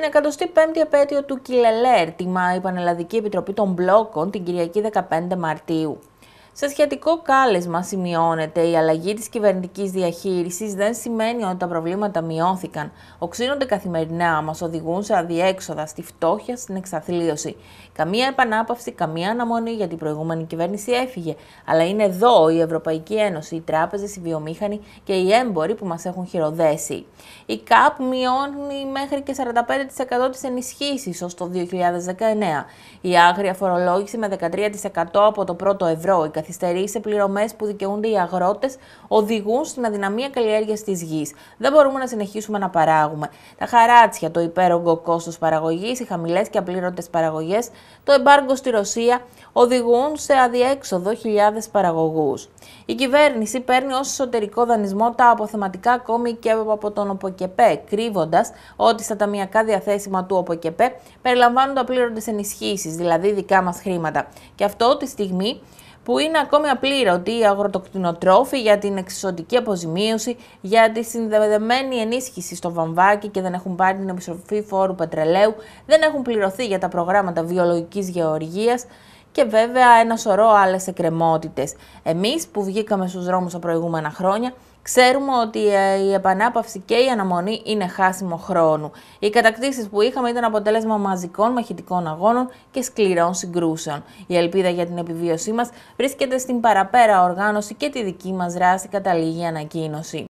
την 105η επέτειο του Κιλελέρ, τιμάει η Πανελλαδική Επιτροπή των Μπλόκων την Κυριακή 15 Μαρτίου. Σε σχετικό κάλεσμα σημειώνεται η αλλαγή της κυβερνητικής διαχείρισης δεν σημαίνει ότι τα προβλήματα μειώθηκαν. Οξύνονται καθημερινά, μας οδηγούν σε αδιέξοδα, στη φτώχεια, στην εξαθλίωση. Καμία επανάπαυση, καμία αναμονή για την προηγούμενη κυβέρνηση έφυγε. Αλλά είναι εδώ η Ευρωπαϊκή Ένωση, οι τράπεζες, οι βιομήχανοι και οι έμποροι που μας έχουν χειροδέσει. Η ΚΑΠ μειώνει μέχρι και 45% της ενισχύσεις ως το 2019. Η άγρια φορολόγηση με 13% από το πρώτο ευρώ, η καθυστερείς σε πληρωμές που δικαιούνται οι αγρότες οδηγούν στην αδυναμία καλλιέργειας της γης. Δεν μπορούμε να συνεχίσουμε να παράγουμε. Τα χαράτσια, το υπέρογκο κόστος παραγωγής, οι χαμηλές και απλήρωτες παραγωγές, το εμπάργκο στη Ρωσία οδηγούν σε αδιέξοδο χιλιάδες παραγωγούς. Η κυβέρνηση παίρνει ως εσωτερικό δανεισμό τα αποθεματικά ακόμη και από τον ΟΠΟΚΕΠΕ, κρύβοντας ότι στα ταμιακά διαθέσιμα του ΟΠΟΚΕΠΕ περιλαμβάνονται απλήρωτες ενισχύσεις, δηλαδή δικά μας χρήματα. Και αυτό τη στιγμή που είναι ακόμη απλήρα, ότι οι αγροτοκτηνοτρόφοι για την εξωτική αποζημίωση, για τη συνδεδεμένη ενίσχυση στο βαμβάκι και δεν έχουν πάρει την επιστροφή φόρου πετρελαίου, δεν έχουν πληρωθεί για τα προγράμματα βιολογικής γεωργίας, και βέβαια ένα σωρό άλλες εκκρεμότητες. Εμείς που βγήκαμε στους δρόμους τα προηγούμενα χρόνια, Ξέρουμε ότι ε, η επανάπαυση και η αναμονή είναι χάσιμο χρόνου. Οι κατακτήσεις που είχαμε ήταν αποτέλεσμα μαζικών μαχητικών αγώνων και σκληρών συγκρούσεων. Η ελπίδα για την επιβίωσή μας βρίσκεται στην παραπέρα οργάνωση και τη δική μας δράση, καταλήγει ανακοίνωση.